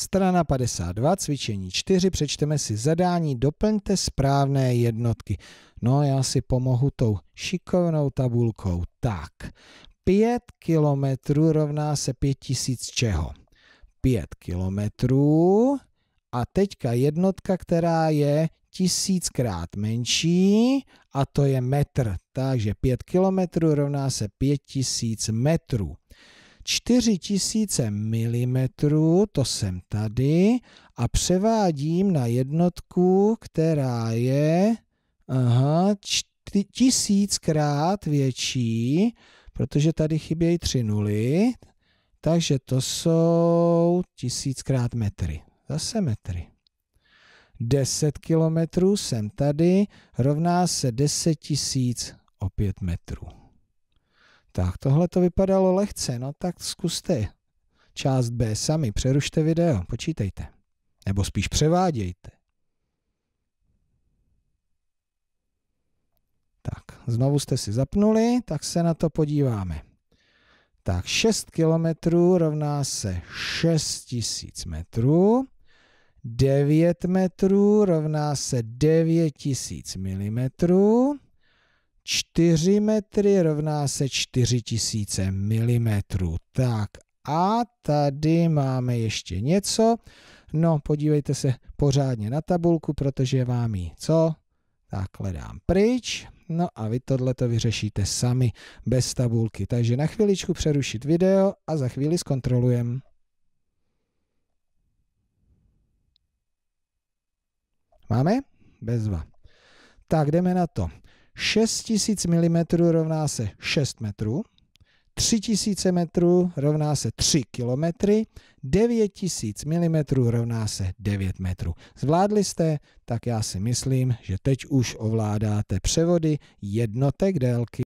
Strana 52, cvičení 4, přečteme si zadání, doplňte správné jednotky. No já si pomohu tou šikovnou tabulkou. Tak, 5 kilometrů rovná se 5000 čeho? 5 kilometrů a teďka jednotka, která je tisíckrát menší a to je metr. Takže 5 kilometrů rovná se 5000 metrů. 4000 mm, to jsem tady, a převádím na jednotku, která je aha, 1000 krát větší, protože tady chybějí tři nuly, takže to jsou 1000 krát metry. Zase metry. 10 kilometrů jsem tady, rovná se 10 000 opět metrů. Tak tohle to vypadalo lehce, no tak zkuste část B sami, přerušte video, počítejte. Nebo spíš převádějte. Tak, znovu jste si zapnuli, tak se na to podíváme. Tak 6 kilometrů rovná se 6000 metrů, 9 metrů rovná se 9000 milimetrů, 4 metry rovná se 4000 mm. Tak a tady máme ještě něco. No, podívejte se pořádně na tabulku, protože vám ji co? Takhle dám pryč. No a vy tohle to vyřešíte sami bez tabulky. Takže na chviličku přerušit video a za chvíli zkontrolujeme. Máme? Bezva. Tak jdeme na to. 6000 mm rovná se 6 metrů, 3000 metrů rovná se 3 kilometry, 9000 mm rovná se 9 metrů. Zvládli jste, tak já si myslím, že teď už ovládáte převody jednotek délky.